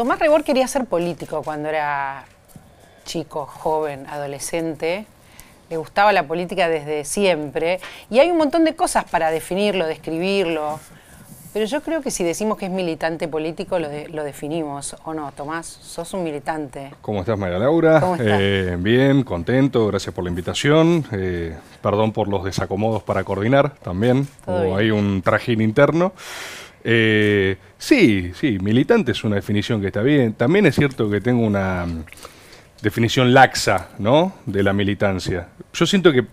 Tomás Rebor quería ser político cuando era chico, joven, adolescente. Le gustaba la política desde siempre. Y hay un montón de cosas para definirlo, describirlo. Pero yo creo que si decimos que es militante político, lo, definimos, ¿o no? Tomás, sos un militante. ¿Cómo estás, María Laura? ¿Cómo estás? Eh, bien, contento, gracias por la invitación. Eh, perdón por los desacomodos para coordinar también. Hay un trajín interno. Eh, sí, sí, militante es una definición que está bien. También es cierto que tengo una mm, definición laxa, De la militancia. Yo siento que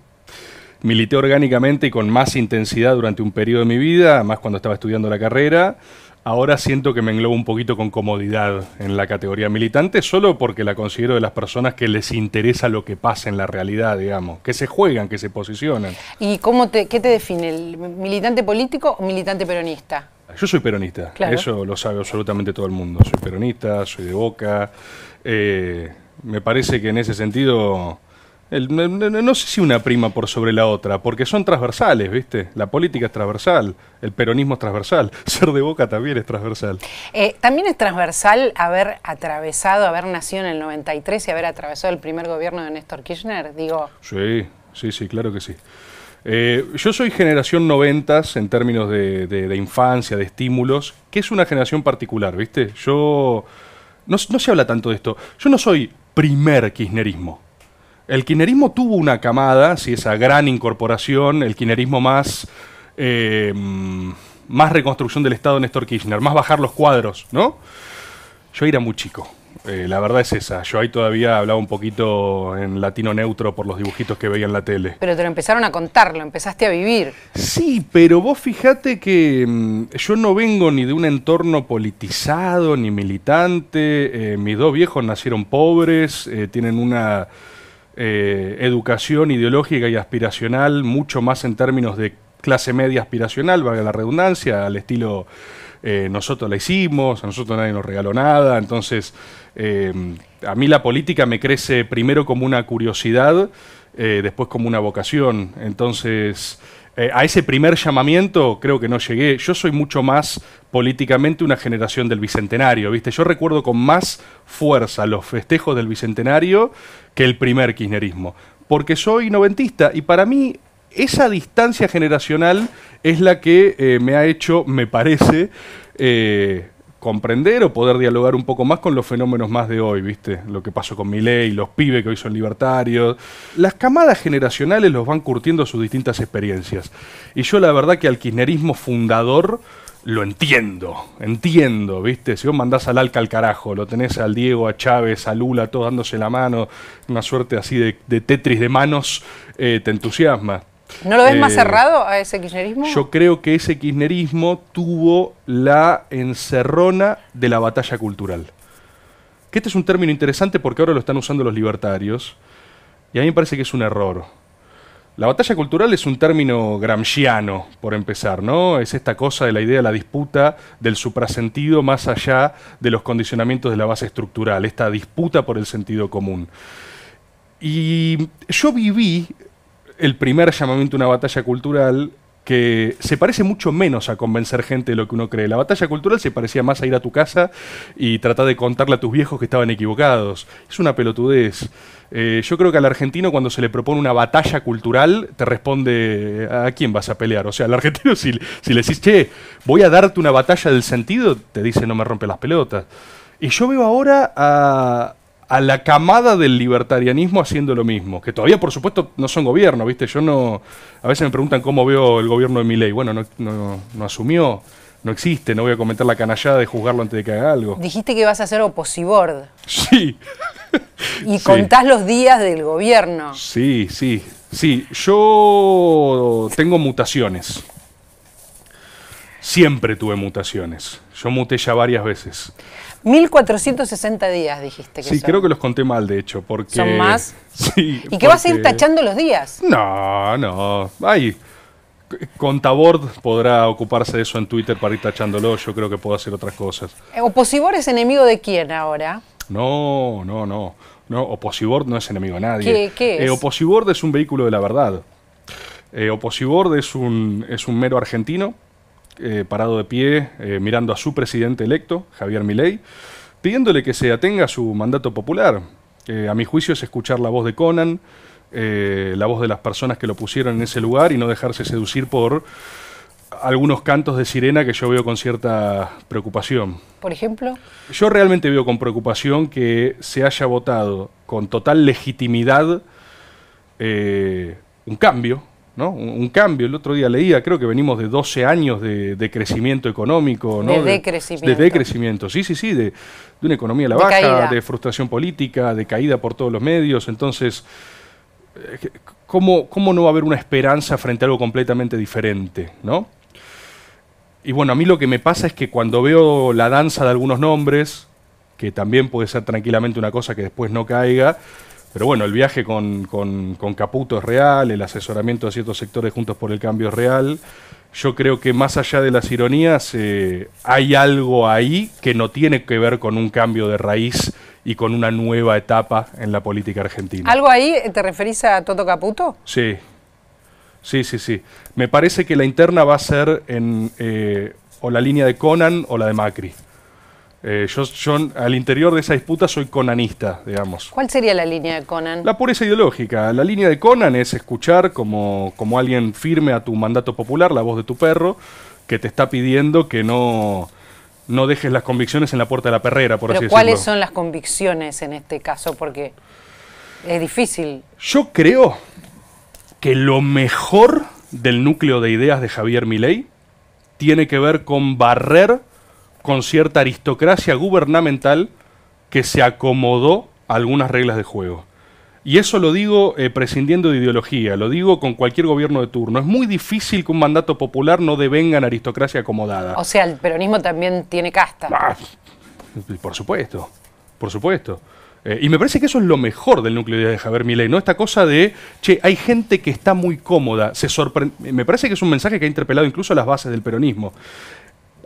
milité orgánicamente y con más intensidad durante un periodo de mi vida, más cuando estaba estudiando la carrera. Ahora siento que me englobo un poquito con comodidad en la categoría militante, solo porque la considero de las personas que les interesa lo que pasa en la realidad, digamos, que se juegan, que se posicionan. ¿Y cómo te, qué te define, el militante político o militante peronista? Yo soy peronista, eso lo sabe absolutamente todo el mundo. Soy peronista, soy de boca. Eh, me parece que en ese sentido no, sé si una prima por sobre la otra, porque son transversales, ¿viste? La política es transversal, el peronismo es transversal, ser de boca también es transversal. Eh, también es transversal haber atravesado, haber nacido en el 93 y haber atravesado el primer gobierno de Néstor Kirchner, digo. Sí, sí, sí, claro que sí. Eh, yo soy generación 90 en términos de, infancia, de estímulos, que es una generación particular, ¿viste? Yo. no se habla tanto de esto. Yo no soy primer kirchnerismo el kirchnerismo tuvo una camada, si esa gran incorporación, el kinerismo más, eh, más reconstrucción del Estado de Néstor Kirchner, más bajar los cuadros, ¿no? Yo era muy chico, eh, la verdad es esa. Yo ahí todavía hablaba un poquito en latino neutro por los dibujitos que veía en la tele. Pero te lo empezaron a contar, lo empezaste a vivir. Sí, pero vos fíjate que mm, yo no vengo ni de un entorno politizado, ni militante. Eh, mis dos viejos nacieron pobres, tienen una eh, educación ideológica y aspiracional, mucho más en términos de clase media aspiracional, valga la redundancia, al estilo eh, nosotros la hicimos, a nosotros nadie nos regaló nada, entonces eh, a mí la política me crece primero como una curiosidad, después como una vocación, entonces eh, a ese primer llamamiento creo que no llegué. Yo soy mucho más políticamente una generación del Bicentenario, ¿viste? Yo recuerdo con más fuerza los festejos del Bicentenario que el primer kirchnerismo, porque soy noventista y para mí esa distancia generacional es la que eh, me ha hecho, me parece, eh, comprender o poder dialogar un poco más con los fenómenos más de hoy, ¿viste? Lo que pasó con Milei, los pibes que hoy son libertarios. Las camadas generacionales los van curtiendo sus distintas experiencias. Y yo la verdad que al kirchnerismo fundador lo entiendo, entiendo, ¿viste? Si vos mandás al Alca al carajo, lo tenés al Diego, a Chávez, a Lula, todos dándose la mano, una suerte así de, Tetris de manos, eh, te entusiasma. ¿No lo ves más eh, cerrado a ese kirchnerismo? Yo creo que ese kirchnerismo tuvo la encerrona de la batalla cultural. Que este es un término interesante porque ahora lo están usando los libertarios. Y a mí me parece que es un error. La batalla cultural es un término gramsciano, por empezar, ¿no? Es esta cosa de la idea la disputa del suprasentido más allá de los condicionamientos de la base estructural, esta disputa por el sentido común. Y yo viví el primer llamamiento a una batalla cultural que se parece mucho menos a convencer gente de lo que uno cree. La batalla cultural se parecía más a ir a tu casa y tratar de contarle a tus viejos que estaban equivocados. Es una pelotudez. Eh, yo creo que al argentino cuando se le propone una batalla cultural, te responde a quién vas a pelear. O sea, al argentino si, le decís, che, voy a darte una batalla del sentido, te dice no me rompe las pelotas. Y yo veo ahora a, a la camada del libertarianismo haciendo lo mismo, que todavía por supuesto no son gobierno, ¿viste? Yo no, a veces me preguntan cómo veo el gobierno de mi ley, bueno, no, asumió, no existe, no voy a comentar la canallada de juzgarlo antes de que haga algo. Dijiste que vas a ser oposibord. Sí. y contás los días del gobierno. Sí, sí, sí, yo tengo mutaciones. Siempre tuve mutaciones. Yo muté ya varias veces. 1460 días dijiste que Sí, creo que los conté mal, de hecho, porque... ¿Son más? Sí. ¿Y qué vas a ir tachando los días? No, no. Ay, Contabord podrá ocuparse de eso en Twitter para ir tachándolo. Yo creo que puedo hacer otras cosas. Eh, ¿Oposibord es enemigo de quién ahora? No, no, no. no Oposibor no es enemigo de nadie. ¿Qué, eh, es? Oposibord es un vehículo de la verdad. Eh, Oposibord es un, es un mero argentino eh, parado de pie, eh, mirando a su presidente electo, Javier Milei, pidiéndole que se atenga a su mandato popular. Eh, a mi juicio es escuchar la voz de Conan, la voz de las personas que lo pusieron en ese lugar y no dejarse seducir por algunos cantos de sirena que yo veo con cierta preocupación. ¿Por ejemplo? Yo realmente veo con preocupación que se haya votado con total legitimidad un cambio, un, cambio. El otro día leía, creo que venimos de 12 años de, crecimiento económico, ¿no? De decrecimiento. De, sí, sí, sí, de, una economía a la baja, de frustración política, de caída por todos los medios. Entonces, ¿cómo, ¿cómo no va a haber una esperanza frente a algo completamente diferente, ¿no? Y bueno, a mí lo que me pasa es que cuando veo la danza de algunos nombres, que también puede ser tranquilamente una cosa que después no caiga, pero bueno, el viaje con, Caputo es real, el asesoramiento de ciertos sectores juntos por el cambio es real. Yo creo que más allá de las ironías, eh, hay algo ahí que no tiene que ver con un cambio de raíz y con una nueva etapa en la política argentina. ¿Algo ahí te referís a Toto Caputo? Sí, sí, sí, sí. Me parece que la interna va a ser en eh, o la línea de Conan o la de Macri. Eh, yo, al interior de esa disputa soy conanista, digamos. ¿Cuál sería la línea de Conan? La pureza ideológica. La línea de Conan es escuchar como, como alguien firme a tu mandato popular, la voz de tu perro, que te está pidiendo que no, no dejes las convicciones en la puerta de la perrera, por ¿Pero decirlo ¿Cuáles son las convicciones en este caso? Porque es difícil. Yo creo que lo mejor del núcleo de ideas de Javier Milei tiene que ver con barrer con cierta aristocracia gubernamental que se acomodó a algunas reglas de juego. Y eso lo digo eh, prescindiendo de ideología, lo digo con cualquier gobierno de turno. Es muy difícil que un mandato popular no devenga en aristocracia acomodada. O sea, el peronismo también tiene casta. Ah, por supuesto, por supuesto. Eh, y me parece que eso es lo mejor del núcleo de Javier Milei, ¿no? Esta cosa de, che, hay gente que está muy cómoda, se Me parece que es un mensaje que ha interpelado incluso a las bases del peronismo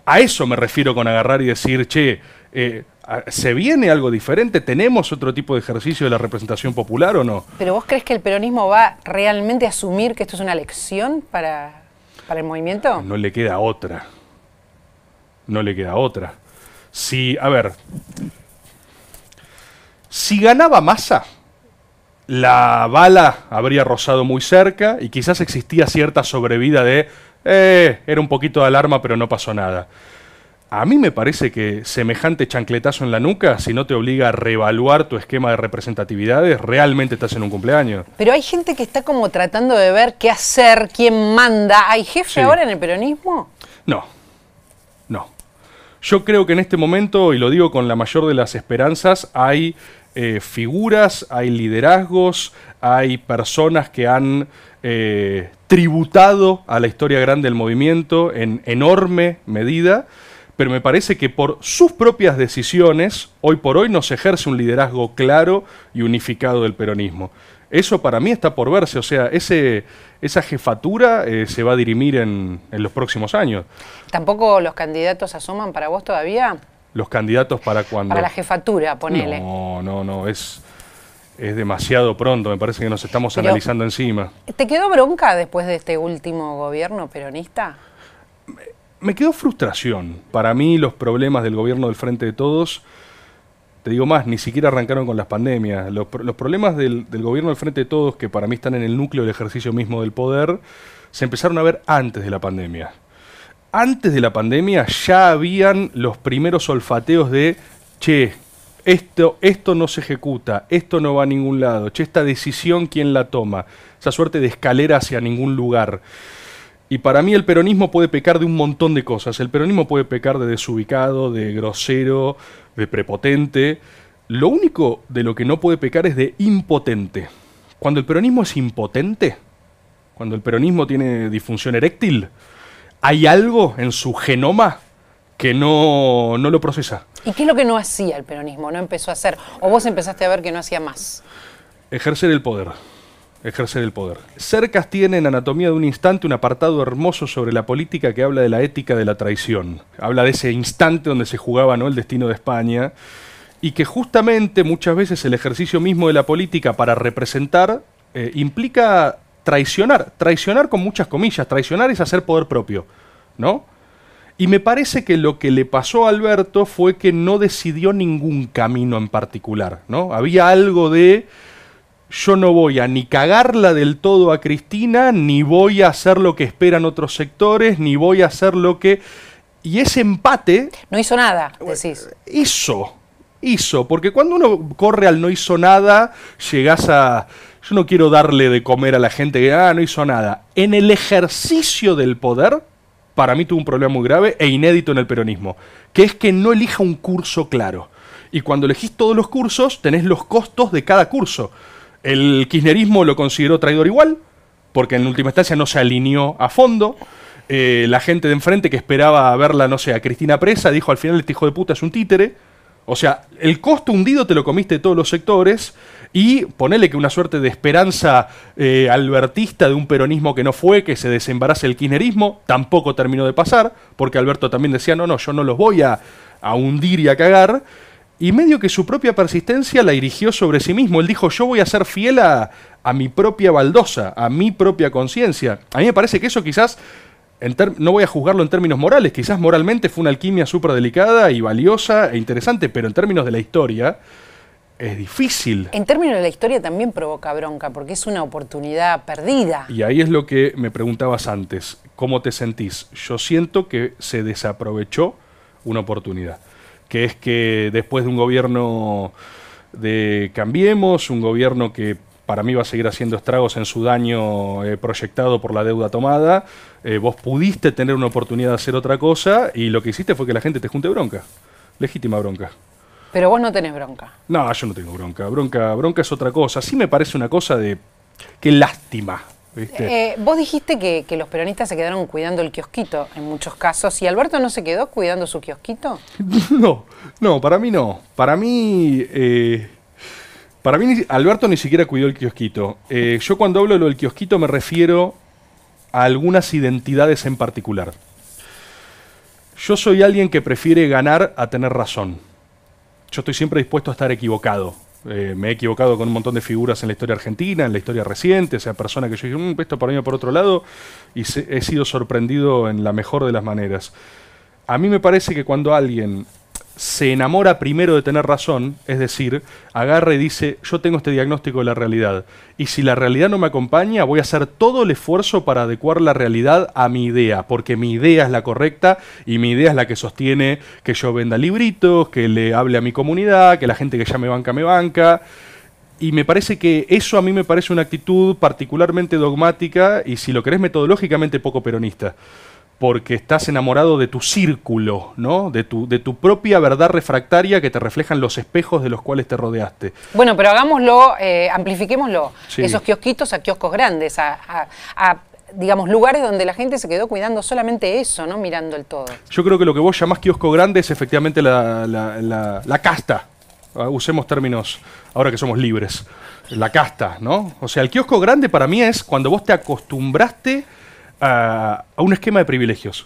a eso me refiero con agarrar y decir, che, eh, ¿se viene algo diferente? ¿Tenemos otro tipo de ejercicio de la representación popular o no? ¿Pero vos crees que el peronismo va realmente a asumir que esto es una lección para, para el movimiento? No le queda otra. No le queda otra. Si, a ver, si ganaba masa, la bala habría rozado muy cerca y quizás existía cierta sobrevida de eh, era un poquito de alarma, pero no pasó nada. A mí me parece que semejante chancletazo en la nuca, si no te obliga a reevaluar tu esquema de representatividades, realmente estás en un cumpleaños. Pero hay gente que está como tratando de ver qué hacer, quién manda. ¿Hay jefe ahora en el peronismo? No, no. Yo creo que en este momento, y lo digo con la mayor de las esperanzas, hay eh, figuras, hay liderazgos, hay personas que han eh, tributado a la historia grande del movimiento en enorme medida, pero me parece que por sus propias decisiones, hoy por hoy nos ejerce un liderazgo claro y unificado del peronismo. Eso para mí está por verse, o sea, esa jefatura eh, se va a dirimir en, en los próximos años. ¿Tampoco los candidatos asoman para vos todavía? ¿Los candidatos para cuando. Para la jefatura, ponele. No, no, no, es es demasiado pronto, me parece que nos estamos analizando encima. ¿Te quedó bronca después de este último gobierno peronista? Me, quedó frustración. Para mí los problemas del gobierno del Frente de Todos, te digo más, ni siquiera arrancaron con las pandemias. Los, problemas del, del gobierno del Frente de Todos, que para mí están en el núcleo del ejercicio mismo del poder, se empezaron a ver antes de la pandemia. Antes de la pandemia ya habían los primeros olfateos de, che, esto, esto no se ejecuta, esto no va a ningún lado, che, esta decisión quién la toma, esa suerte de escalera hacia ningún lugar. Y para mí el peronismo puede pecar de un montón de cosas. El peronismo puede pecar de desubicado, de grosero, de prepotente. Lo único de lo que no puede pecar es de impotente. Cuando el peronismo es impotente, cuando el peronismo tiene disfunción eréctil, hay algo en su genoma que no, no lo procesa ¿Y qué es lo que no hacía el peronismo? ¿No empezó a hacer? ¿O vos empezaste a ver que no hacía más? Ejercer el poder. Ejercer el poder. Cercas tiene en Anatomía de un Instante un apartado hermoso sobre la política que habla de la ética de la traición. Habla de ese instante donde se jugaba ¿no? el destino de España y que justamente muchas veces el ejercicio mismo de la política para representar eh, implica traicionar. Traicionar con muchas comillas. Traicionar es hacer poder propio. ¿No? Y me parece que lo que le pasó a Alberto fue que no decidió ningún camino en particular, ¿no? Había algo de yo no voy a ni cagarla del todo a Cristina, ni voy a hacer lo que esperan otros sectores, ni voy a hacer lo que... Y ese empate... No hizo nada, decís. Hizo, hizo, porque cuando uno corre al no hizo nada, llegás a... Yo no quiero darle de comer a la gente que, ah, no hizo nada. En el ejercicio del poder, para mí tuvo un problema muy grave e inédito en el peronismo, que es que no elija un curso claro. Y cuando elegís todos los cursos, tenés los costos de cada curso. El kirchnerismo lo consideró traidor igual, porque en última instancia no se alineó a fondo. Eh, la gente de enfrente que esperaba verla, no sé, a Cristina presa, dijo al final este hijo de puta es un títere. O sea, el costo hundido te lo comiste todos los sectores y ponele que una suerte de esperanza eh, albertista de un peronismo que no fue, que se desembarase el kirchnerismo, tampoco terminó de pasar, porque Alberto también decía, no, no, yo no los voy a, hundir y a cagar. Y medio que su propia persistencia la dirigió sobre sí mismo. Él dijo, yo voy a ser fiel a, a mi propia baldosa, a mi propia conciencia. A mí me parece que eso quizás no voy a juzgarlo en términos morales, quizás moralmente fue una alquimia súper delicada y valiosa e interesante, pero en términos de la historia es difícil. En términos de la historia también provoca bronca, porque es una oportunidad perdida. Y ahí es lo que me preguntabas antes, ¿cómo te sentís? Yo siento que se desaprovechó una oportunidad, que es que después de un gobierno de Cambiemos, un gobierno que para mí va a seguir haciendo estragos en su daño eh, proyectado por la deuda tomada. Eh, vos pudiste tener una oportunidad de hacer otra cosa y lo que hiciste fue que la gente te junte bronca. Legítima bronca. Pero vos no tenés bronca. No, yo no tengo bronca. Bronca, bronca es otra cosa. Sí me parece una cosa de. Qué lástima. Eh, vos dijiste que, los peronistas se quedaron cuidando el kiosquito en muchos casos. ¿Y Alberto no se quedó cuidando su kiosquito? no, no, para mí no. Para mí. Para mí, Alberto ni siquiera cuidó el kiosquito. Eh, yo cuando hablo de lo del kiosquito me refiero a algunas identidades en particular. Yo soy alguien que prefiere ganar a tener razón. Yo estoy siempre dispuesto a estar equivocado. Eh, me he equivocado con un montón de figuras en la historia argentina, en la historia reciente, o sea, personas que yo dije, mmm, esto para mí por otro lado, y he sido sorprendido en la mejor de las maneras. A mí me parece que cuando alguien se enamora primero de tener razón, es decir, agarra y dice, yo tengo este diagnóstico de la realidad, y si la realidad no me acompaña, voy a hacer todo el esfuerzo para adecuar la realidad a mi idea, porque mi idea es la correcta y mi idea es la que sostiene que yo venda libritos, que le hable a mi comunidad, que la gente que ya me banca me banca. Y me parece que eso a mí me parece una actitud particularmente dogmática y si lo querés metodológicamente poco peronista porque estás enamorado de tu círculo, ¿no? De tu, de tu propia verdad refractaria que te reflejan los espejos de los cuales te rodeaste. Bueno, pero hagámoslo, eh, amplifiquémoslo. Esos kiosquitos a kioscos grandes, a, digamos, lugares donde la gente se quedó cuidando solamente eso, no mirando el todo. Yo creo que lo que vos llamás kiosco grande es efectivamente la, la casta. Ah, usemos términos ahora que somos libres. La casta, ¿no? O sea, el kiosco grande para mí es cuando vos te acostumbraste a, un esquema de privilegios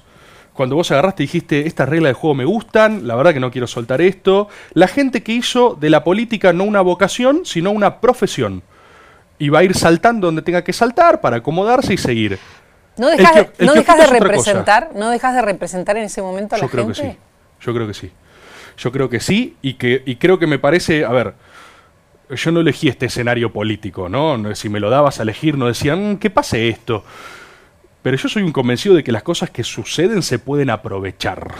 cuando vos agarraste y dijiste, estas reglas de juego me gustan, la verdad que no quiero soltar esto. La gente que hizo de la política no una vocación, sino una profesión. Y va a ir saltando donde tenga que saltar para acomodarse y seguir. ¿No dejas, de, representar? ¿No dejas de representar en ese momento a Yo la creo Que sí. Yo creo que sí. Yo creo que sí y, que, creo que me parece, a ver, yo no elegí este escenario político, ¿no? Si me lo dabas a elegir, no decían, mm, ¿qué que pase esto. Pero yo soy un convencido de que las cosas que suceden se pueden aprovechar.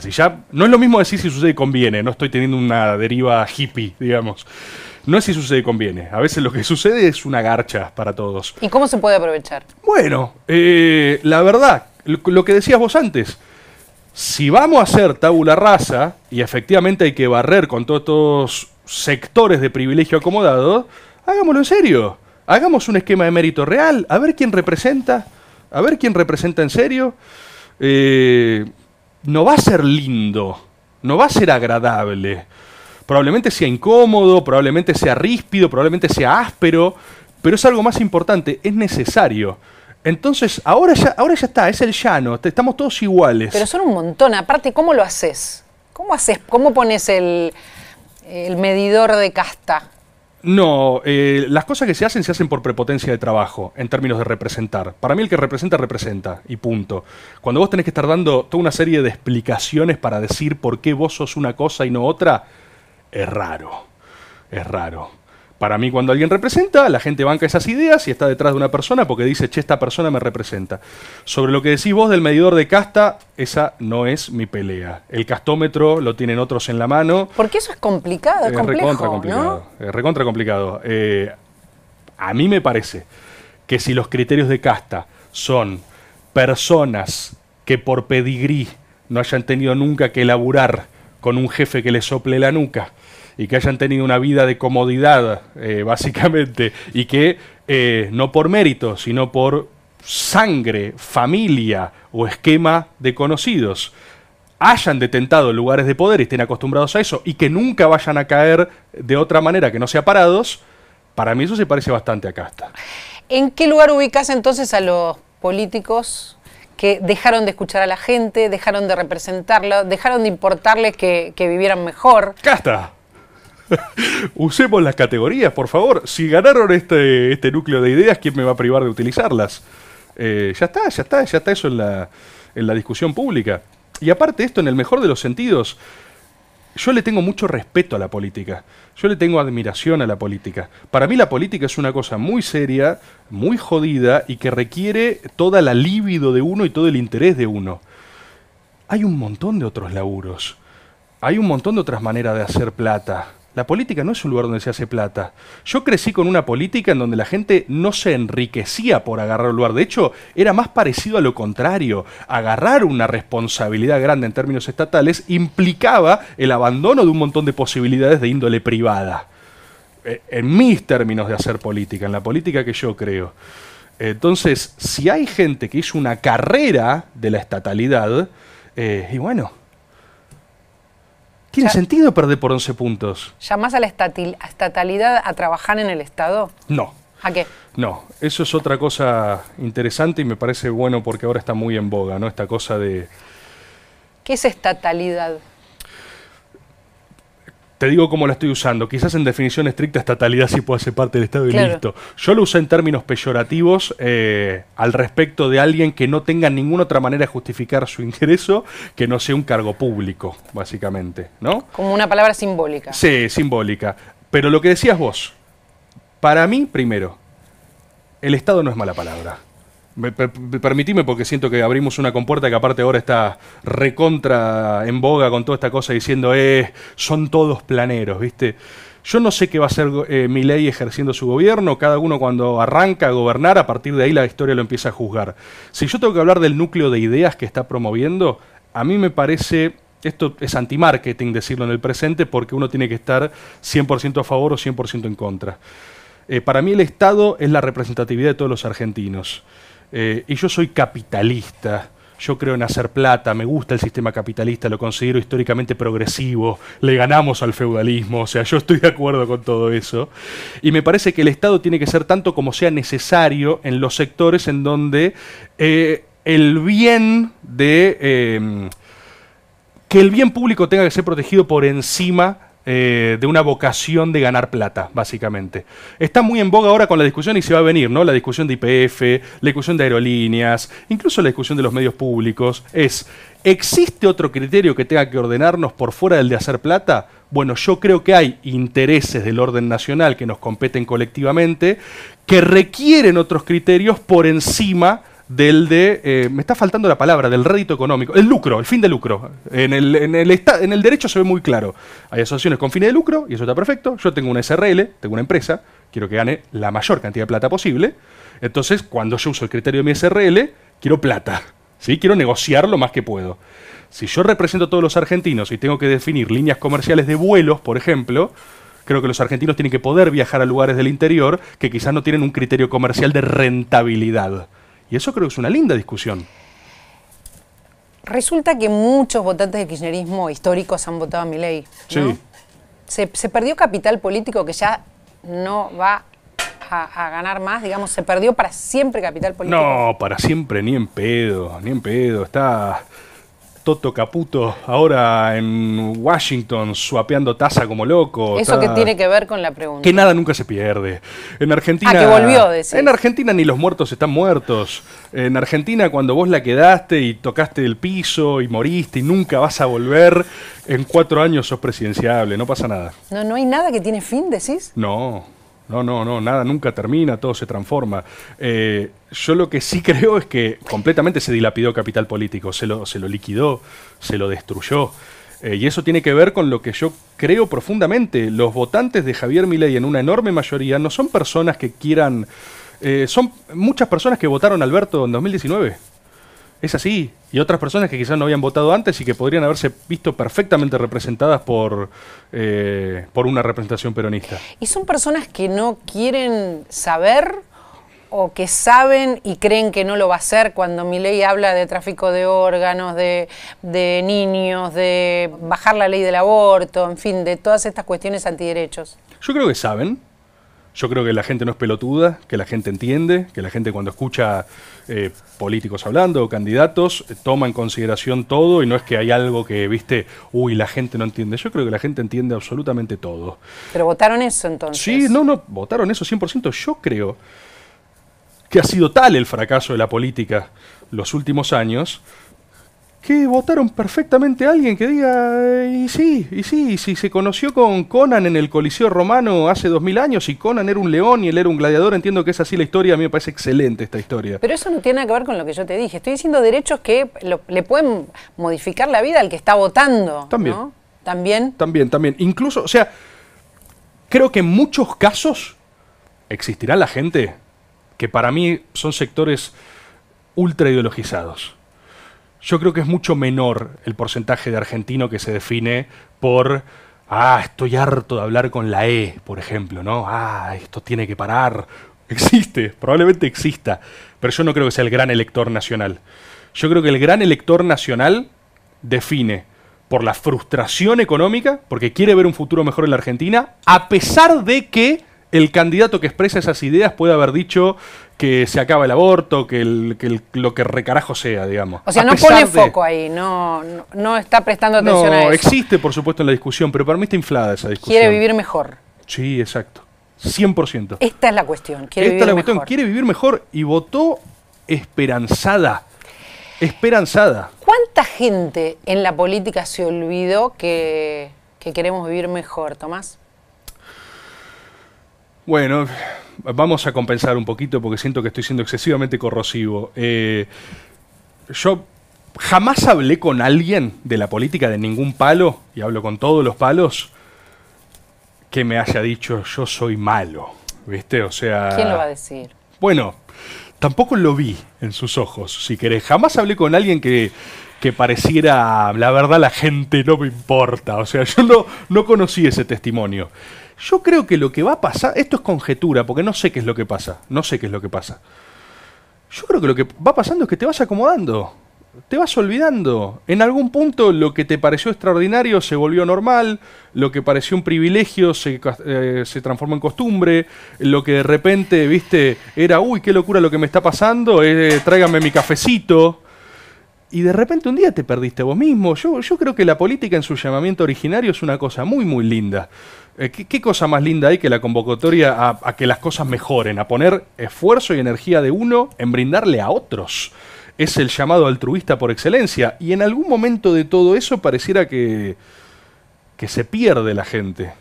si ya, no es lo mismo decir si sucede y conviene, no estoy teniendo una deriva hippie, digamos. No es si sucede y conviene. A veces lo que sucede es una garcha para todos. ¿Y cómo se puede aprovechar? Bueno, eh, la verdad, lo que decías vos antes, si vamos a hacer tabula rasa, y efectivamente hay que barrer con todos estos sectores de privilegio acomodado, hagámoslo en serio. Hagamos un esquema de mérito real, a ver quién representa a ver quién representa en serio, eh, no va a ser lindo, no va a ser agradable. Probablemente sea incómodo, probablemente sea ríspido, probablemente sea áspero, pero es algo más importante, es necesario. Entonces, ahora ya, ahora ya está, es el llano, estamos todos iguales. Pero son un montón, aparte, ¿cómo lo haces? ¿Cómo ¿Cómo pones el, el medidor de casta? No, eh, las cosas que se hacen se hacen por prepotencia de trabajo, en términos de representar. Para mí el que representa, representa, y punto. Cuando vos tenés que estar dando toda una serie de explicaciones para decir por qué vos sos una cosa y no otra, es raro, es raro. Para mí, cuando alguien representa, la gente banca esas ideas y está detrás de una persona porque dice, che, esta persona me representa. Sobre lo que decís vos del medidor de casta, esa no es mi pelea. El castómetro lo tienen otros en la mano. Porque eso es complicado, es, recontra complicado. recontra eh, complicado. a mí me parece que si los criterios de casta son personas que por pedigrí no hayan tenido nunca que laburar con un jefe que les sople la nuca, y que hayan tenido una vida de comodidad, eh, básicamente, y que eh, no por mérito, sino por sangre, familia o esquema de conocidos hayan detentado lugares de poder y estén acostumbrados a eso y que nunca vayan a caer de otra manera que no sea parados, para mí eso se parece bastante a casta. ¿En qué lugar ubicas entonces a los políticos que dejaron de escuchar a la gente, dejaron de representarlo dejaron de importarles que, que vivieran mejor? Casta. Usemos las categorías, por favor. Si ganaron este, este núcleo de ideas, ¿quién me va a privar de utilizarlas? Eh, ya está, ya está, ya está eso en la, en la discusión pública. Y aparte esto, en el mejor de los sentidos, yo le tengo mucho respeto a la política, yo le tengo admiración a la política. Para mí la política es una cosa muy seria, muy jodida y que requiere toda la libido de uno y todo el interés de uno. Hay un montón de otros laburos, hay un montón de otras maneras de hacer plata. La política no es un lugar donde se hace plata. Yo crecí con una política en donde la gente no se enriquecía por agarrar un lugar. De hecho, era más parecido a lo contrario. Agarrar una responsabilidad grande en términos estatales implicaba el abandono de un montón de posibilidades de índole privada. Eh, en mis términos de hacer política, en la política que yo creo. Entonces, si hay gente que hizo una carrera de la estatalidad, eh, y bueno, ¿Tiene sentido perder por 11 puntos? ¿Llamás a la estatalidad a trabajar en el Estado? No. ¿A qué? No, eso es otra cosa interesante y me parece bueno porque ahora está muy en boga, ¿no? Esta cosa de... ¿Qué es estatalidad? te digo cómo la estoy usando. Quizás en definición estricta estatalidad sí puede ser parte del Estado y listo. Yo lo usé en términos peyorativos eh, al respecto de alguien que no tenga ninguna otra manera de justificar su ingreso que no sea un cargo público, básicamente, ¿no? Como una palabra simbólica. Sí, simbólica. Pero lo que decías vos, para mí, primero, el Estado no es mala palabra. Me, permitime porque siento que abrimos una compuerta que aparte ahora está recontra en boga con toda esta cosa diciendo, eh, son todos planeros, ¿viste? Yo no sé qué va a hacer eh, mi ley ejerciendo su gobierno, cada uno cuando arranca a gobernar, a partir de ahí la historia lo empieza a juzgar. Si yo tengo que hablar del núcleo de ideas que está promoviendo, a mí me parece esto es anti-marketing decirlo en el presente porque uno tiene que estar 100% a favor o 100% en contra. Eh, para mí el Estado es la representatividad de todos los argentinos. Eh, y yo soy capitalista. Yo creo en hacer plata, me gusta el sistema capitalista, lo considero históricamente progresivo, le ganamos al feudalismo, o sea, yo estoy de acuerdo con todo eso. Y me parece que el Estado tiene que ser tanto como sea necesario en los sectores en donde eh, el bien de... Eh, que el bien público tenga que ser protegido por encima eh, de una vocación de ganar plata, básicamente. Está muy en boga ahora con la discusión y se va a venir, ¿no? La discusión de IPF, la discusión de aerolíneas, incluso la discusión de los medios públicos. Es, ¿existe otro criterio que tenga que ordenarnos por fuera del de hacer plata? Bueno, yo creo que hay intereses del orden nacional que nos competen colectivamente, que requieren otros criterios por encima del de, eh, me está faltando la palabra, del rédito económico, el lucro, el fin de lucro. En el, en el, en el derecho se ve muy claro. Hay asociaciones con fines de lucro y eso está perfecto. Yo tengo una SRL, tengo una empresa, quiero que gane la mayor cantidad de plata posible. Entonces, cuando yo uso el criterio de mi SRL, quiero plata. ¿sí? Quiero negociar lo más que puedo. Si yo represento a todos los argentinos y tengo que definir líneas comerciales de vuelos, por ejemplo, creo que los argentinos tienen que poder viajar a lugares del interior que quizás no tienen un criterio comercial de rentabilidad. Y eso creo que es una linda discusión. Resulta que muchos votantes de kirchnerismo históricos han votado a mi ley. Sí. Se, perdió capital político que ya no va a, a, ganar más, digamos, se perdió para siempre capital político. No, para siempre, ni en pedo, ni en pedo. Está Toto Caputo ahora en Washington suapeando taza como loco. Eso que tiene que ver con la pregunta. Que nada nunca se pierde. En Argentina. Ah, que volvió decís. En Argentina ni los muertos están muertos. En Argentina, cuando vos la quedaste y tocaste el piso y moriste y nunca vas a volver, en cuatro años sos presidenciable, no pasa nada. No, no hay nada que tiene fin, decís. No. No, no, no, nada nunca termina, todo se transforma. Eh, yo lo que sí creo es que completamente se dilapidó capital político, se lo, se lo liquidó, se lo destruyó. Eh, y eso tiene que ver con lo que yo creo profundamente. Los votantes de Javier Milei en una enorme mayoría no son personas que quieran... Eh, son muchas personas que votaron Alberto en 2019. Es así y otras personas que quizás no habían votado antes y que podrían haberse visto perfectamente representadas por, eh, por una representación peronista. ¿Y son personas que no quieren saber o que saben y creen que no lo va a hacer cuando mi ley habla de tráfico de órganos, de, de, niños, de bajar la ley del aborto, en fin, de todas estas cuestiones antiderechos? Yo creo que saben. Yo creo que la gente no es pelotuda, que la gente entiende, que la gente cuando escucha eh, políticos hablando o candidatos eh, toma en consideración todo y no es que hay algo que, viste, uy, la gente no entiende. Yo creo que la gente entiende absolutamente todo. Pero votaron eso entonces. Sí, no, no, votaron eso 100%. Yo creo que ha sido tal el fracaso de la política los últimos años que votaron perfectamente a alguien que diga, eh, y sí, y sí, y si se conoció con Conan en el Coliseo Romano hace dos mil años y Conan era un león y él era un gladiador, entiendo que es así la historia, a mí me parece excelente esta historia. Pero eso no tiene que ver con lo que yo te dije, estoy diciendo derechos que le pueden modificar la vida al que está votando. También. También. También, también. Incluso, o sea, creo que en muchos casos existirá la gente que para mí son sectores ultra ideologizados yo creo que es mucho menor el porcentaje de argentino que se define por, ah, estoy harto de hablar con la E, por ejemplo, ¿no? Ah, esto tiene que parar. Existe, probablemente exista, pero yo no creo que sea el gran elector nacional. Yo creo que el gran elector nacional define por la frustración económica, porque quiere ver un futuro mejor en la Argentina, a pesar de que el candidato que expresa esas ideas puede haber dicho que se acaba el aborto, que, lo que recarajo sea, digamos. O sea, no pone foco ahí, no, no, está prestando atención a eso. No, existe, por supuesto, en la discusión, pero para mí está inflada esa discusión. Quiere vivir mejor. Sí, exacto. 100%. Esta es la cuestión. Quiere Esta vivir la cuestión. Mejor. Quiere vivir mejor y votó esperanzada. Esperanzada. ¿Cuánta gente en la política se olvidó que queremos vivir mejor, Tomás? Bueno, vamos a compensar un poquito porque siento que estoy siendo excesivamente corrosivo. Eh, yo jamás hablé con alguien de la política de ningún palo, y hablo con todos los palos, que me haya dicho yo soy malo. ¿Viste? O sea. ¿Quién lo va a decir? Bueno, tampoco lo vi en sus ojos, si querés. Jamás hablé con alguien que, pareciera, la verdad, la gente no me importa. O sea, yo no, no conocí ese testimonio. Yo creo que lo que va a pasar, esto es conjetura, porque no sé qué es lo que pasa, no sé qué es lo que pasa. Yo creo que lo que va pasando es que te vas acomodando, te vas olvidando. En algún punto lo que te pareció extraordinario se volvió normal, lo que pareció un privilegio se, eh, transformó en costumbre, lo que de repente, viste, era, uy, qué locura lo que me está pasando, eh, tráigame mi cafecito y de repente un día te perdiste vos mismo. Yo, yo creo que la política en su llamamiento originario es una cosa muy, muy linda. Eh, ¿qué, cosa más linda hay que la convocatoria a, que las cosas mejoren, a poner esfuerzo y energía de uno en brindarle a otros? Es el llamado altruista por excelencia. Y en algún momento de todo eso pareciera que, se pierde la gente.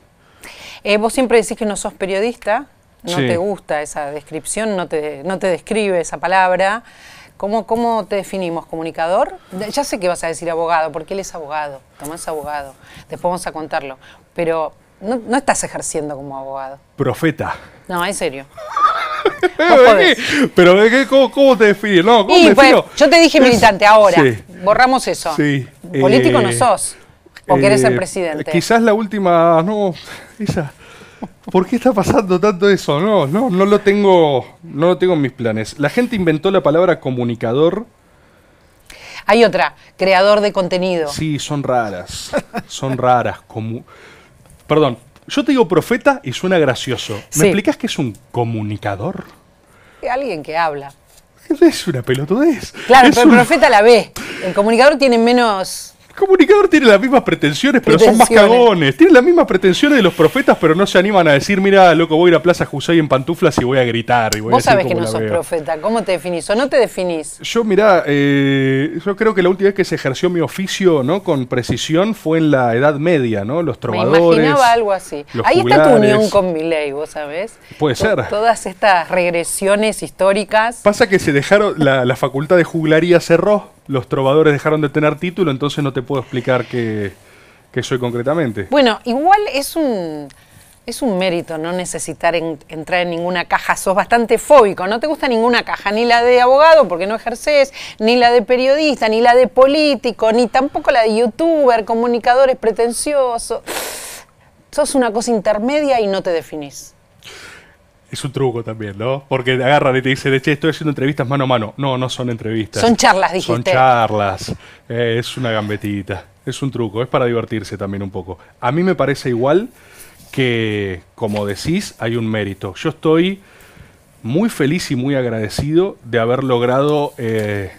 Eh, vos siempre decís que no sos periodista, no te gusta esa descripción, no te, no te describe esa palabra. ¿Cómo, te definimos? ¿Comunicador? Ya sé que vas a decir abogado, porque él es abogado, Tomás abogado, después vamos a contarlo, pero no, estás ejerciendo como abogado. Profeta. No, en serio. pero ¿cómo, ¿cómo, te definís? No, ¿cómo te pues, yo te dije militante ahora. Borramos eso. Sí. Político no eh, sos. O querés ser eh, presidente. Quizás la última, no, esa. ¿Por qué está pasando tanto eso? No, no, no lo tengo, no lo tengo en mis planes. La gente inventó la palabra comunicador. Hay otra, creador de contenido. Sí, son raras, son raras. Perdón, yo te digo profeta y suena gracioso. ¿Me explicas qué es un comunicador? Alguien que habla. Es una pelotudez. Claro, pero el profeta la ve. El comunicador tiene menos el comunicador tiene las mismas pretensiones, pero son más cagones. Tienen las mismas pretensiones de los profetas, pero no se animan a decir, mira, loco, voy a ir a Plaza y en pantuflas y voy a gritar. Y voy Vos sabés que no sos profeta. ¿Cómo te definís o no te definís? Yo, mira, eh, yo creo que la última vez que se ejerció mi oficio no con precisión fue en la Edad Media, ¿no? Los trovadores. Me imaginaba algo así. Ahí está tu unión con ley, vos sabés. Puede ser. Todas estas regresiones históricas. Pasa que se dejaron, la, la facultad de juglaría cerró los trovadores dejaron de tener título, entonces no te puedo explicar qué, soy concretamente. Bueno, igual es un... Es un mérito no necesitar entrar en ninguna caja, sos bastante fóbico, no te gusta ninguna caja, ni la de abogado porque no ejerces, ni la de periodista, ni la de político, ni tampoco la de youtuber, comunicador es pretencioso, Sos una cosa intermedia y no te definís. Es un truco también, ¿no? Porque te agarran y te dicen, che, estoy haciendo entrevistas mano a mano. No, no son entrevistas. Son charlas, dijiste. Son charlas. Eh, es una gambetita. Es un truco. Es para divertirse también un poco. A mí me parece igual que, como decís, hay un mérito. Yo estoy muy feliz y muy agradecido de haber logrado... Eh,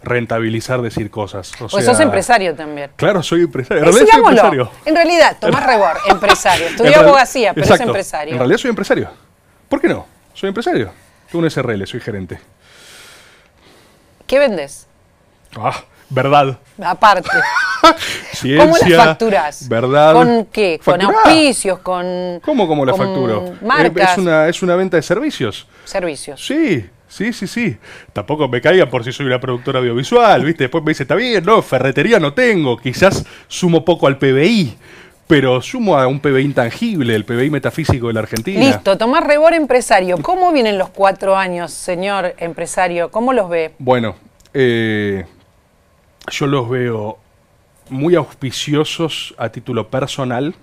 rentabilizar decir cosas. O pues sos empresario también. Claro, soy empresario. En realidad soy empresario. En realidad, Tomás Rebor, empresario. Estudió abogacía, pero es empresario. En realidad soy empresario. ¿Por qué no? Soy empresario. Tengo un SRL, soy gerente. ¿Qué vendes? Ah, verdad. Aparte. Ciencia, ¿Cómo las facturas? ¿Verdad? ¿Con qué? ¿Con auspicios? Con, ¿Cómo, cómo la facturo? Es una, es una venta de servicios. Servicios. Sí, sí, sí, sí. Tampoco me caigan por si soy una productora audiovisual, ¿viste? Después me dice, está bien, no, ferretería no tengo, quizás sumo poco al PBI pero sumo a un PBI intangible, el PBI metafísico de la Argentina. Listo, Tomás Rebor, empresario. ¿Cómo vienen los cuatro años, señor empresario? ¿Cómo los ve? Bueno, eh, yo los veo muy auspiciosos a título personal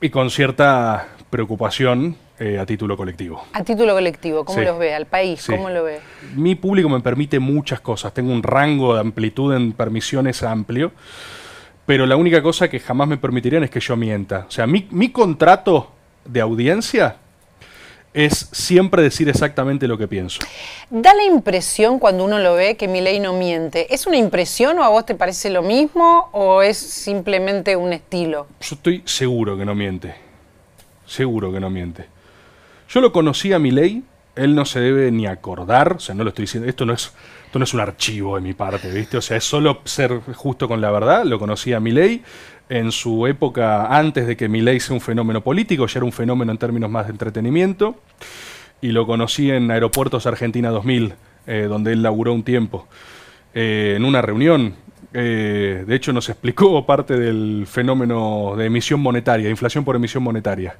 y con cierta preocupación eh, a título colectivo. A título colectivo, ¿cómo los ve? Al país, ¿cómo lo ve? Mi público me permite muchas cosas, tengo un rango de amplitud en permisiones amplio pero la única cosa que jamás me permitirían es que yo mienta. O sea, mi, mi contrato de audiencia es siempre decir exactamente lo que pienso. Da la impresión cuando uno lo ve que mi ley no miente. ¿Es una impresión o a vos te parece lo mismo o es simplemente un estilo? Yo estoy seguro que no miente. Seguro que no miente. Yo lo conocí a mi ley, él no se debe ni acordar, o sea, no lo estoy diciendo, esto no es no es un archivo de mi parte, ¿viste? O sea, es solo ser justo con la verdad, lo conocía Milei En su época, antes de que Milei sea un fenómeno político, ya era un fenómeno en términos más de entretenimiento. Y lo conocí en Aeropuertos Argentina 2000, eh, donde él laburó un tiempo. Eh, en una reunión, eh, de hecho, nos explicó parte del fenómeno de emisión monetaria, inflación por emisión monetaria.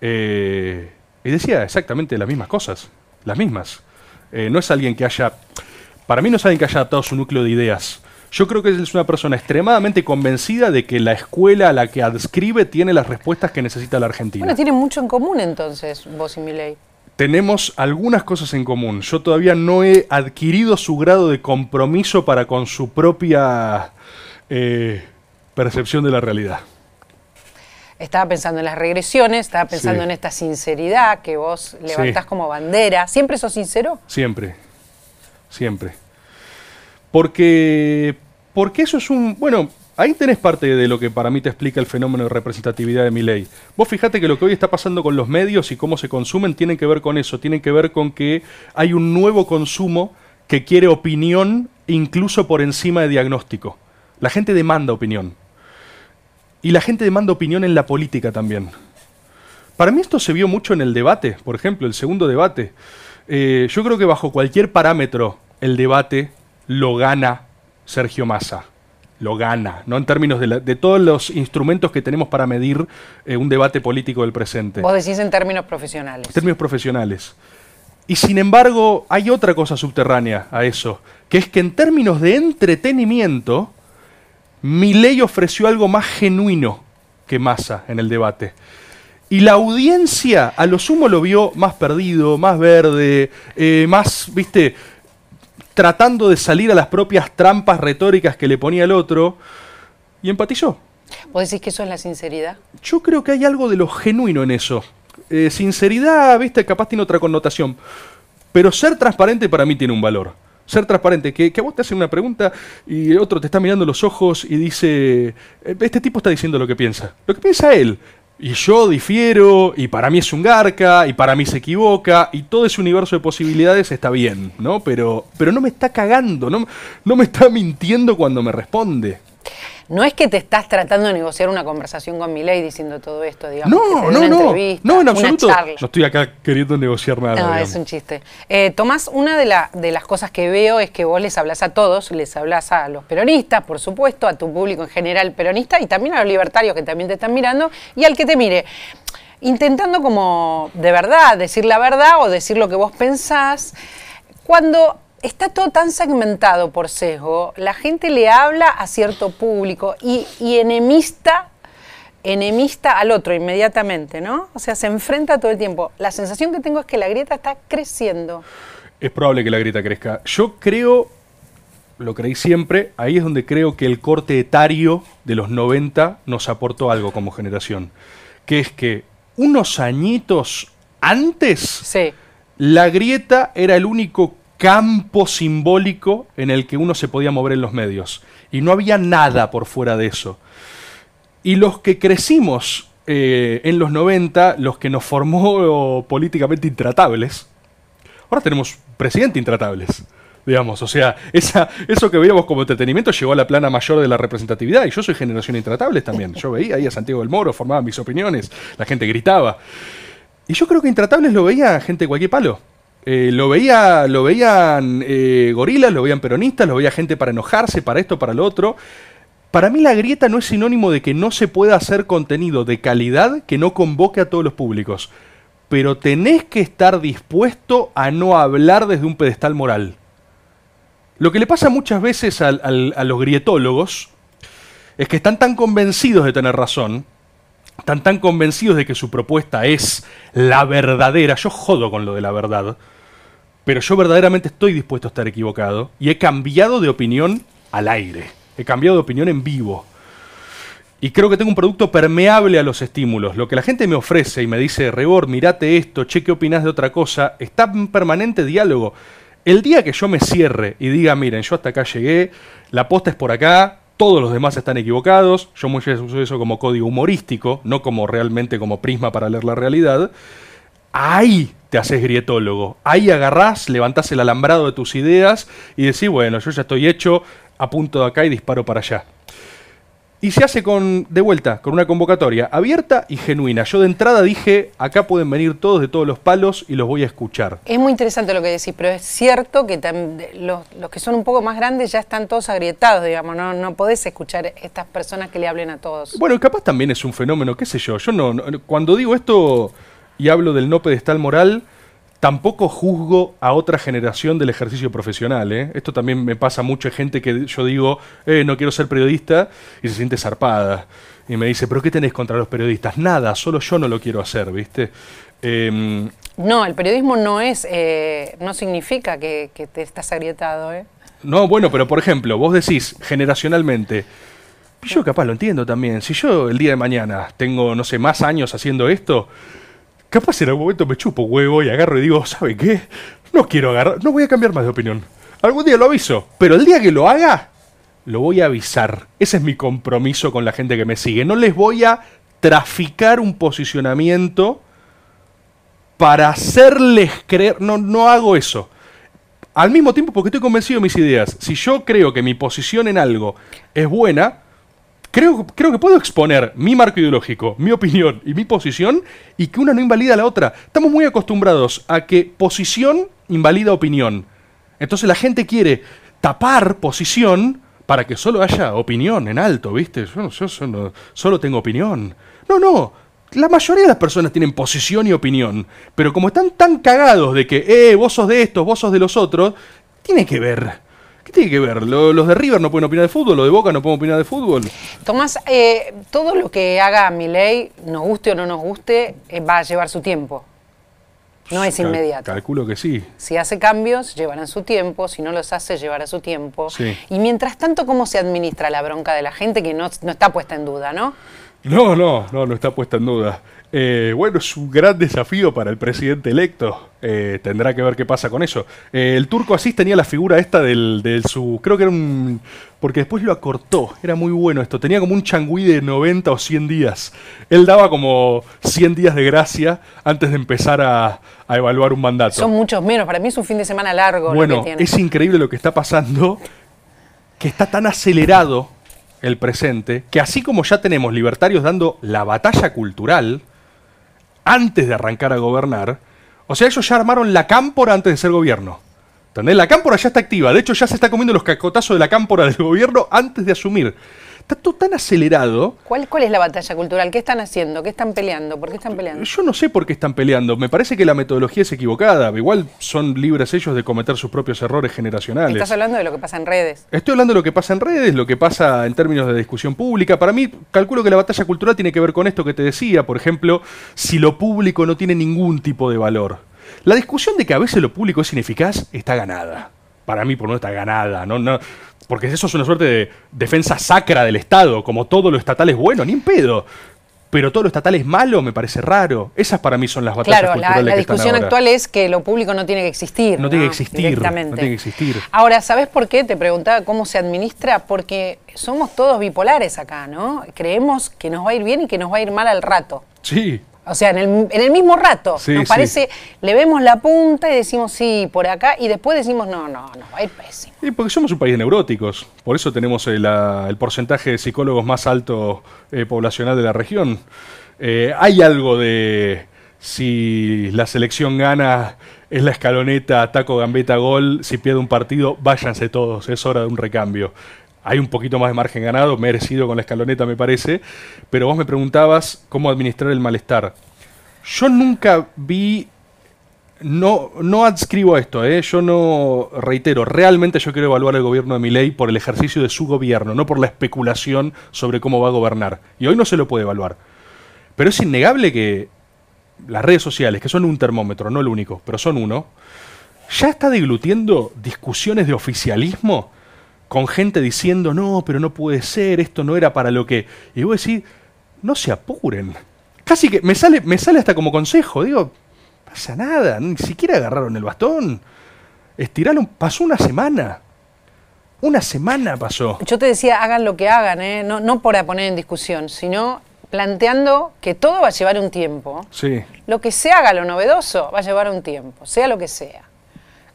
y decía exactamente las mismas cosas, las mismas. no es alguien que haya para mí no saben que haya adaptado su núcleo de ideas. Yo creo que es una persona extremadamente convencida de que la escuela a la que adscribe tiene las respuestas que necesita la Argentina. Bueno, tienen mucho en común entonces, vos y ley. Tenemos algunas cosas en común. Yo todavía no he adquirido su grado de compromiso para con su propia eh, percepción de la realidad. Estaba pensando en las regresiones, estaba pensando en esta sinceridad que vos levantás como bandera. ¿Siempre sos sincero? Siempre siempre. Porque, porque eso es un... Bueno, ahí tenés parte de lo que para mí te explica el fenómeno de representatividad de mi ley. Vos fijate que lo que hoy está pasando con los medios y cómo se consumen tienen que ver con eso, tienen que ver con que hay un nuevo consumo que quiere opinión incluso por encima de diagnóstico. La gente demanda opinión. Y la gente demanda opinión en la política también. Para mí esto se vio mucho en el debate, por ejemplo, el segundo debate. Eh, yo creo que bajo cualquier parámetro el debate lo gana Sergio Massa. Lo gana, ¿no? En términos de, todos los instrumentos que tenemos para medir eh, un debate político del presente. Vos decís en términos profesionales. En términos profesionales. Y sin embargo, hay otra cosa subterránea a eso, que es que en términos de entretenimiento, Miley ofreció algo más genuino que Massa en el debate. Y la audiencia a lo sumo lo vio más perdido, más verde, eh, más, viste, tratando de salir a las propias trampas retóricas que le ponía el otro. Y empatizó. ¿Vos decís que eso es la sinceridad? Yo creo que hay algo de lo genuino en eso. Eh, sinceridad, viste, capaz tiene otra connotación. Pero ser transparente para mí tiene un valor. Ser transparente, que, vos te haces una pregunta y el otro te está mirando los ojos y dice, eh, este tipo está diciendo lo que piensa. Lo que piensa él y yo difiero, y para mí es un garca, y para mí se equivoca, y todo ese universo de posibilidades está bien, ¿no? Pero, pero no me está cagando, no, no me está mintiendo cuando me responde. No es que te estás tratando de negociar una conversación con Milei diciendo todo esto, digamos. No, no, no. No, en absoluto. No estoy acá queriendo negociar nada. No, es un chiste. Eh, Tomás, una de, de las cosas que veo es que vos les hablas a todos, les hablas a los peronistas, por supuesto, a tu público en general peronista y también a los libertarios que también te están mirando y al que te mire intentando como de verdad decir la verdad o decir lo que vos pensás, cuando está todo tan segmentado por sesgo, la gente le habla a cierto público y, enemista enemista al otro inmediatamente, ¿no? O sea, se enfrenta todo el tiempo. La sensación que tengo es que la grieta está creciendo. Es probable que la grieta crezca. Yo creo, lo creí siempre, ahí es donde creo que el corte etario de los 90 nos aportó algo como generación, que es que unos añitos antes, la grieta era el único campo simbólico en el que uno se podía mover en los medios. Y no había nada por fuera de eso. Y los que crecimos eh, en los 90, los que nos formó políticamente intratables, ahora tenemos presidente intratables. Digamos, o sea, eso que veíamos como entretenimiento llegó a la plana mayor de la representatividad. Y yo soy generación intratables también. Yo veía ahí a Santiago del Moro, formaba mis opiniones, la gente gritaba. Y yo creo que intratables lo veía gente de cualquier palo. Eh, lo, veía, lo veían eh, gorilas, lo veían peronistas, lo veía gente para enojarse, para esto, para lo otro. Para mí la grieta no es sinónimo de que no se pueda hacer contenido de calidad que no convoque a todos los públicos. Pero tenés que estar dispuesto a no hablar desde un pedestal moral. Lo que le pasa muchas veces a los grietólogos es que están tan convencidos de tener razón, están tan convencidos de que su propuesta es la verdadera, yo jodo con lo de la verdad, pero yo verdaderamente estoy dispuesto a estar equivocado y he cambiado de opinión al aire, he cambiado de opinión en vivo. Y creo que tengo un producto permeable a los estímulos. Lo que la gente me ofrece y me dice, Rebor, mirate esto, che, ¿qué opinás de otra cosa? Está en permanente diálogo. El día que yo me cierre y diga, miren, yo hasta acá llegué, la posta es por acá, todos los demás están equivocados, yo muchas uso eso como código humorístico, no como realmente como prisma para leer la realidad ahí te haces grietólogo. Ahí agarrás, levantás el alambrado de tus ideas y decís, bueno, yo ya estoy hecho, apunto de acá y disparo para allá. Y se hace con, de vuelta, con una convocatoria abierta y genuina. Yo de entrada dije, acá pueden venir todos de todos los palos y los voy a escuchar. Es muy interesante lo que decís, pero es cierto que los, que son un poco más grandes ya están todos agrietados, digamos, no, no podés escuchar estas personas que le hablen a todos. Bueno, capaz también es un fenómeno, qué sé yo, yo no cuando digo esto y hablo del no pedestal moral, tampoco juzgo a otra generación del ejercicio profesional. ¿eh? Esto también me pasa mucho, gente que yo digo, eh, no quiero ser periodista, y se siente zarpada. Y me dice, ¿pero qué tenés contra los periodistas? Nada, solo yo no lo quiero hacer, ¿viste? Em, no, el periodismo no es, eh, no significa que, te estás agrietado, No, bueno, pero por ejemplo, vos decís generacionalmente, yo capaz lo entiendo también, si yo el día de mañana tengo, no sé, más años haciendo esto, Capaz en algún momento me chupo huevo y agarro y digo, ¿sabe qué? No quiero agarrar, no voy a cambiar más de opinión. Algún día lo aviso, pero el día que lo haga, lo voy a avisar. Ese es mi compromiso con la gente que me sigue. No les voy a traficar un posicionamiento para hacerles creer. No, no hago eso. Al mismo tiempo, porque estoy convencido de mis ideas. Si yo creo que mi posición en algo es buena, Creo, que puedo exponer mi marco ideológico, mi opinión y mi posición y que una no invalida a la otra. Estamos muy acostumbrados a que posición invalida opinión. Entonces la gente quiere tapar posición para que solo haya opinión en alto, ¿viste? Yo, solo, tengo opinión. No, no, la mayoría de las personas tienen posición y opinión, pero como están tan cagados de que, eh, vos sos de estos, vos sos de los otros, tiene que ver. ¿Qué tiene que ver? los de River no pueden opinar de fútbol, los de Boca no pueden opinar de fútbol. Tomás, eh, todo lo que haga Milei, nos guste o no nos guste, eh, va a llevar su tiempo. No es inmediato. Calculo que sí. Si hace cambios, llevarán su tiempo. Si no los hace, llevará su tiempo. Y mientras tanto, ¿cómo se administra la bronca de la gente que no, no está puesta en duda, no? No, no, no, no está puesta en duda. Eh, bueno, es un gran desafío para el presidente electo. Eh, tendrá que ver qué pasa con eso. Eh, el turco Asís tenía la figura esta del, su. Creo que era un. Porque después lo acortó. Era muy bueno esto. Tenía como un changüí de 90 o 100 días. Él daba como 100 días de gracia antes de empezar a, evaluar un mandato. Son muchos menos. Para mí es un fin de semana largo. Bueno, lo que tiene. es increíble lo que está pasando. Que está tan acelerado el presente, que así como ya tenemos libertarios dando la batalla cultural, antes de arrancar a gobernar. O sea, ellos ya armaron la cámpora antes de ser gobierno. ¿Entendés? La cámpora ya está activa. De hecho, ya se está comiendo los cacotazos de la cámpora del gobierno antes de asumir. Está todo tan acelerado. ¿Cuál, es la batalla cultural? ¿Qué están haciendo? ¿Qué están peleando? ¿Por qué están peleando? Yo no sé por qué están peleando. Me parece que la metodología es equivocada. Igual son libres ellos de cometer sus propios errores generacionales. Estás hablando de lo que pasa en redes. Estoy hablando de lo que pasa en redes, lo que pasa en términos de discusión pública. Para mí, calculo que la batalla cultural tiene que ver con esto que te decía. Por ejemplo, si lo público no tiene ningún tipo de valor. La discusión de que a veces lo público es ineficaz está ganada para mí por no está ganada. No, no, porque eso es una suerte de defensa sacra del Estado, como todo lo estatal es bueno, ni en pedo. Pero todo lo estatal es malo, me parece raro. Esas para mí son las batallas claro, la, la discusión actual es que lo público no tiene que existir. No, tiene que existir. No tiene que existir. Ahora, ¿sabes por qué? Te preguntaba cómo se administra, porque somos todos bipolares acá, ¿no? Creemos que nos va a ir bien y que nos va a ir mal al rato. Sí. O sea, en el, mismo rato. nos parece, le vemos la punta y decimos sí, por acá, y después decimos no, no, no, va a ir pésimo. Y porque somos un país de neuróticos. Por eso tenemos eh, el, porcentaje de psicólogos más alto eh, poblacional de la región. Eh, hay algo de si la selección gana, es la escaloneta, taco, gambeta, gol, si pierde un partido, váyanse todos, es hora de un recambio hay un poquito más de margen ganado, merecido con la escaloneta me parece, pero vos me preguntabas cómo administrar el malestar. Yo nunca vi, no, no adscribo a esto, ¿eh? yo no reitero, realmente yo quiero evaluar el gobierno de ley por el ejercicio de su gobierno, no por la especulación sobre cómo va a gobernar. Y hoy no se lo puede evaluar. Pero es innegable que las redes sociales, que son un termómetro, no el único, pero son uno, ya está deglutiendo discusiones de oficialismo con gente diciendo, no, pero no puede ser, esto no era para lo que... Y vos decís, no se apuren. Casi que me sale, me sale hasta como consejo, digo, pasa nada, ni siquiera agarraron el bastón. Estiraron, pasó una semana. Una semana pasó. Yo te decía, hagan lo que hagan, ¿eh? no, no para poner en discusión, sino planteando que todo va a llevar un tiempo. Sí. Lo que se haga, lo novedoso, va a llevar un tiempo, sea lo que sea.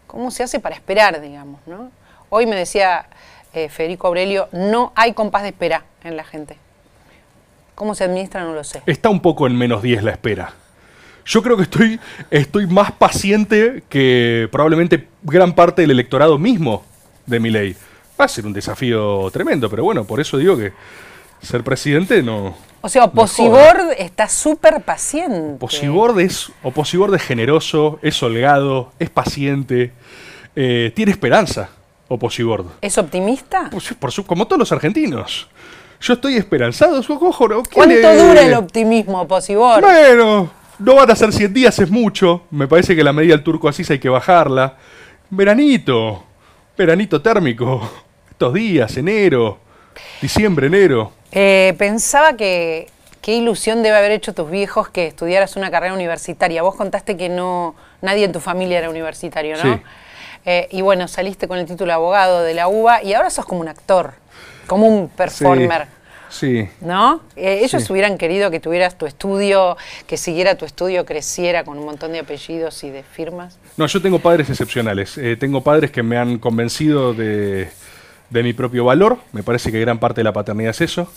¿Cómo se hace para esperar, digamos? ¿no? Hoy me decía eh, Federico Aurelio, no hay compás de espera en la gente. ¿Cómo se administra? No lo sé. Está un poco en menos 10 la espera. Yo creo que estoy, estoy más paciente que probablemente gran parte del electorado mismo de mi ley. Va a ser un desafío tremendo, pero bueno, por eso digo que ser presidente no. O sea, Oposibord está súper paciente. Oposibord es, es generoso, es holgado, es paciente, eh, tiene esperanza o ¿Es optimista? Pues, por su, como todos los argentinos. Yo estoy esperanzado. Su ¿Cuánto dura el optimismo, Posibord? Bueno, no van a ser 100 días, es mucho. Me parece que la medida del turco así hay que bajarla. Veranito, veranito térmico. Estos días, enero, diciembre, enero. Eh, pensaba que qué ilusión debe haber hecho tus viejos que estudiaras una carrera universitaria. Vos contaste que no nadie en tu familia era universitario, ¿no? Eh, y bueno, saliste con el título abogado de la UBA y ahora sos como un actor, como un performer. Sí. ¿No? Eh, ellos hubieran querido que tuvieras tu estudio, que siguiera tu estudio, creciera con un montón de apellidos y de firmas. No, yo tengo padres excepcionales. Eh, tengo padres que me han convencido de, de mi propio valor. Me parece que gran parte de la paternidad es eso.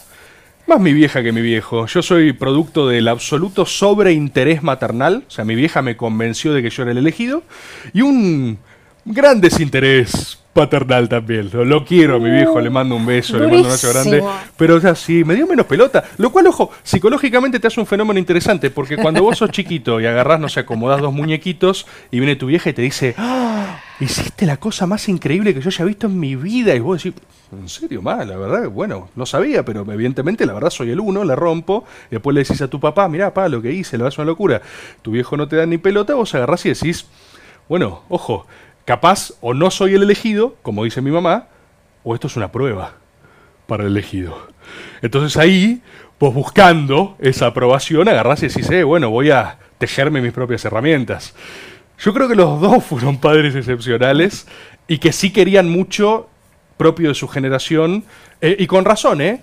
Más mi vieja que mi viejo. Yo soy producto del absoluto sobreinterés maternal. O sea, mi vieja me convenció de que yo era el elegido. Y un gran desinterés paternal también. Lo, quiero mi viejo, le mando un beso, le mando un beso grande. Pero o sí, me dio menos pelota. Lo cual, ojo, psicológicamente te hace un fenómeno interesante, porque cuando vos sos chiquito y agarrás, no sé, acomodás dos muñequitos y viene tu vieja y te dice, ah, hiciste la cosa más increíble que yo haya visto en mi vida. Y vos decís, en serio, ma, la verdad, bueno, no sabía, pero evidentemente la verdad soy el uno, la rompo. Y después le decís a tu papá, mirá, pa, lo que hice, la verdad es una locura. Tu viejo no te da ni pelota, vos agarrás y decís, bueno, ojo, Capaz o no soy el elegido, como dice mi mamá, o esto es una prueba para el elegido. Entonces ahí, pues buscando esa aprobación, agarrás y decís, eh, bueno, voy a tejerme mis propias herramientas. Yo creo que los dos fueron padres excepcionales y que sí querían mucho propio de su generación, eh, y con razón, ¿eh?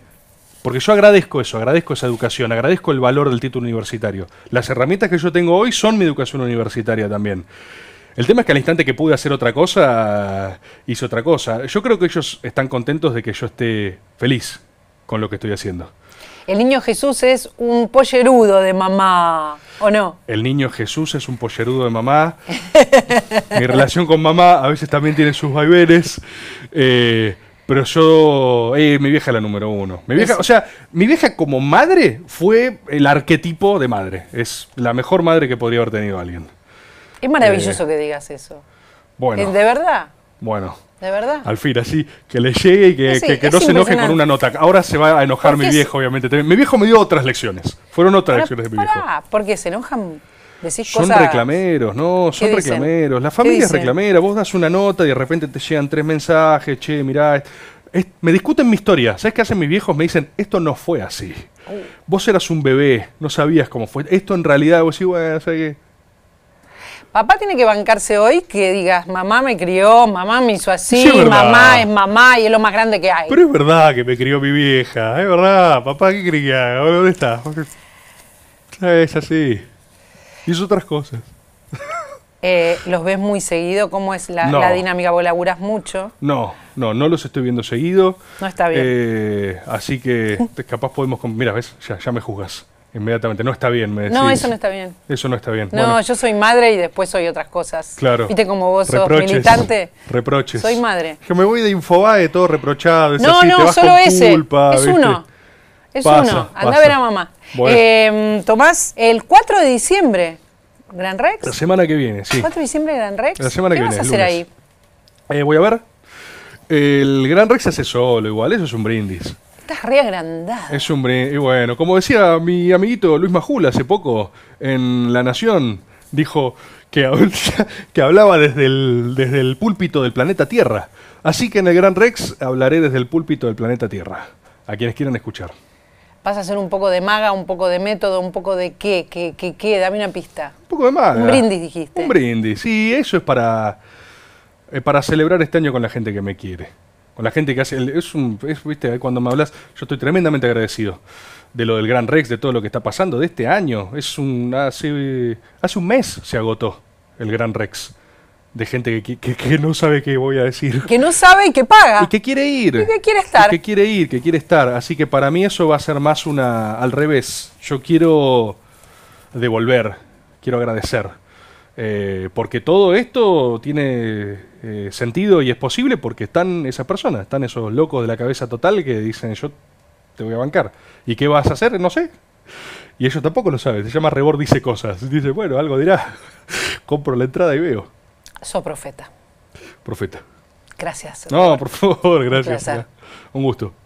Porque yo agradezco eso, agradezco esa educación, agradezco el valor del título universitario. Las herramientas que yo tengo hoy son mi educación universitaria también. El tema es que al instante que pude hacer otra cosa, hice otra cosa. Yo creo que ellos están contentos de que yo esté feliz con lo que estoy haciendo. El niño Jesús es un pollerudo de mamá, ¿o no? El niño Jesús es un pollerudo de mamá. Mi relación con mamá a veces también tiene sus vaivenes. Eh, pero yo, eh, mi vieja es la número uno. o sea, mi vieja como madre fue el arquetipo de madre. Es la mejor madre que podría haber tenido alguien. Es maravilloso eh, que digas eso. Bueno. Eh, ¿De verdad? Bueno. ¿De verdad? Al fin, así, que le llegue y que, eh, no se enoje con una nota. Ahora se va a enojar mi viejo, obviamente. Mi viejo me dio otras lecciones. Fueron otras lecciones de mi viejo. Ah, porque se enojan Decís son reclameros, no, son reclameros. La familia es reclamera. Vos das una nota y de repente te llegan tres mensajes, che, mirá. me discuten mi historia. ¿Sabes qué hacen mis viejos? Me dicen, esto no fue así. Uh. Vos eras un bebé, no sabías cómo fue. Esto en realidad, vos decís, bueno, ¿sabes qué? Papá tiene que bancarse hoy que digas, mamá me crió, mamá me hizo así, mamá es mamá y es lo más grande que hay. Pero es verdad que me crió mi vieja, es verdad, papá, ¿qué crió, ¿Dónde está? Es así. es otras cosas. Eh, ¿Los ves muy seguido? ¿Cómo es la, dinámica? ¿Vos laburás mucho? No, no, no los estoy viendo seguido. No está bien. Eh, así que capaz podemos... Mira, ves, ya, ya me juzgas inmediatamente. No está bien, me decís. No, eso no está bien. Eso no está bien. No, yo soy madre y después soy otras cosas. Claro. Viste como vos sos militante. Reproches. Soy madre. Que me voy de Infobae todo reprochado. Es no, no, solo ese. es uno. Es uno. Anda a ver a mamá. Em, Tomás, el 4 de diciembre, Gran Rex. La semana que viene, sí. 4 de diciembre, Gran Rex. La semana que viene. ¿Qué vas a hacer ahí? Eh, voy a ver. El Gran Rex se hace solo, igual. Eso es un brindis estás Es un brindis. Y bueno, como decía mi amiguito Luis Majul hace poco en La Nación, dijo que, que hablaba desde el, desde el púlpito del planeta Tierra. Así que en el Gran Rex hablaré desde el púlpito del planeta Tierra. A quienes quieran escuchar. ¿Vas a ser un poco de maga, un poco de método, un poco de qué? ¿Qué, qué, qué? Dame una pista. Un poco de maga. Un brindis, dijiste. Un brindis, sí, eso es para, eh, para celebrar este año con la gente que me quiere la gente que hace. es un, viste, eh, cuando me hablas, yo estoy tremendamente agradecido de lo del Gran Rex, de todo lo que está pasando, de este año. Es un. Hace, un mes se agotó el Gran Rex. De gente que, que, no sabe qué voy a decir. Que no sabe y que paga. Y que quiere ir. que quiere estar. que quiere ir, que quiere estar. Así que para mí eso va a ser más una. al revés. Yo quiero devolver. Quiero agradecer eh, porque todo esto tiene eh, sentido y es posible porque están esas personas, están esos locos de la cabeza total que dicen yo te voy a bancar. ¿Y qué vas a hacer? No sé. Y ellos tampoco lo saben. Se llama Rebord Dice Cosas. Dice, bueno, algo dirá. Compro la entrada y veo. Soy profeta. Profeta. Gracias. No, por favor, gracias. Un gusto.